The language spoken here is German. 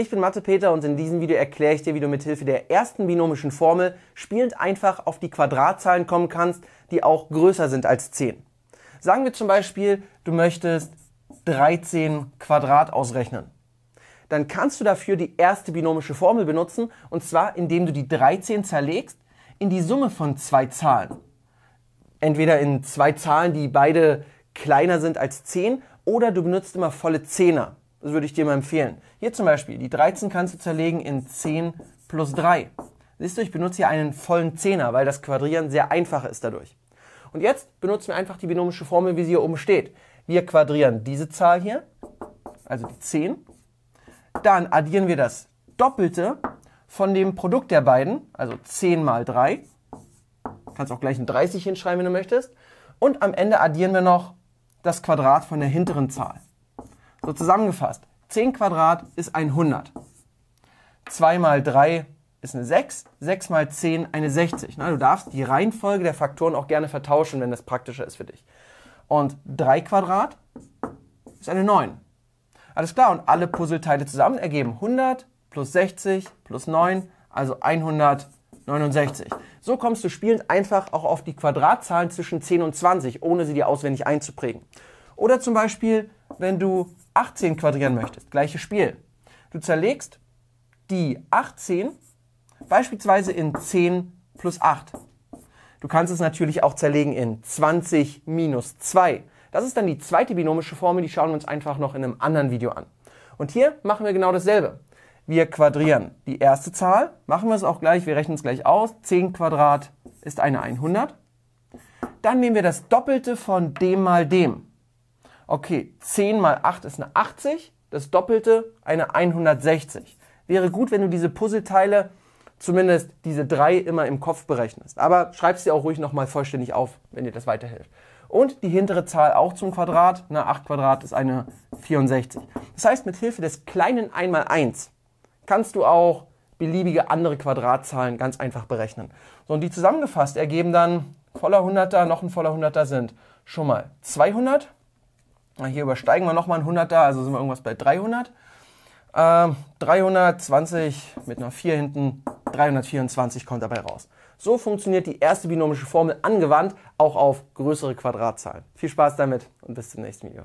Ich bin Mathe Peter und in diesem Video erkläre ich dir, wie du mit Hilfe der ersten binomischen Formel spielend einfach auf die Quadratzahlen kommen kannst, die auch größer sind als 10. Sagen wir zum Beispiel, du möchtest 13 Quadrat ausrechnen. Dann kannst du dafür die erste binomische Formel benutzen, und zwar indem du die 13 zerlegst in die Summe von zwei Zahlen. Entweder in zwei Zahlen, die beide kleiner sind als 10, oder du benutzt immer volle Zehner. Das würde ich dir mal empfehlen. Hier zum Beispiel, die 13 kannst du zerlegen in 10 plus 3. Siehst du, ich benutze hier einen vollen Zehner, weil das Quadrieren sehr einfach ist dadurch. Und jetzt benutzen wir einfach die binomische Formel, wie sie hier oben steht. Wir quadrieren diese Zahl hier, also die 10. Dann addieren wir das Doppelte von dem Produkt der beiden, also 10 mal 3. Kannst auch gleich ein 30 hinschreiben, wenn du möchtest. Und am Ende addieren wir noch das Quadrat von der hinteren Zahl. So zusammengefasst, 10 Quadrat ist 100. 2 mal 3 ist eine 6, 6 mal 10 eine 60. Na, du darfst die Reihenfolge der Faktoren auch gerne vertauschen, wenn das praktischer ist für dich. Und 3 Quadrat ist eine 9. Alles klar, und alle Puzzleteile zusammen ergeben 100 plus 60 plus 9, also 169. So kommst du spielend einfach auch auf die Quadratzahlen zwischen 10 und 20, ohne sie dir auswendig einzuprägen. Oder zum Beispiel, wenn du 18 quadrieren möchtest, gleiches Spiel. Du zerlegst die 18 beispielsweise in 10 plus 8. Du kannst es natürlich auch zerlegen in 20 minus 2. Das ist dann die zweite binomische Formel, die schauen wir uns einfach noch in einem anderen Video an. Und hier machen wir genau dasselbe. Wir quadrieren die erste Zahl, machen wir es auch gleich, wir rechnen es gleich aus. 10 Quadrat ist eine 100. Dann nehmen wir das Doppelte von dem mal dem okay, 10 mal 8 ist eine 80, das Doppelte eine 160. Wäre gut, wenn du diese Puzzleteile, zumindest diese drei, immer im Kopf berechnest. Aber schreib sie auch ruhig nochmal vollständig auf, wenn dir das weiterhilft. Und die hintere Zahl auch zum Quadrat, eine 8 Quadrat ist eine 64. Das heißt, mit Hilfe des kleinen 1 mal 1 kannst du auch beliebige andere Quadratzahlen ganz einfach berechnen. So, und die zusammengefasst ergeben dann voller Hunderter, noch ein voller Hunderter sind schon mal 200 hier übersteigen wir nochmal ein 100 da, also sind wir irgendwas bei 300. Ähm, 320 mit einer 4 hinten, 324 kommt dabei raus. So funktioniert die erste binomische Formel angewandt, auch auf größere Quadratzahlen. Viel Spaß damit und bis zum nächsten Video.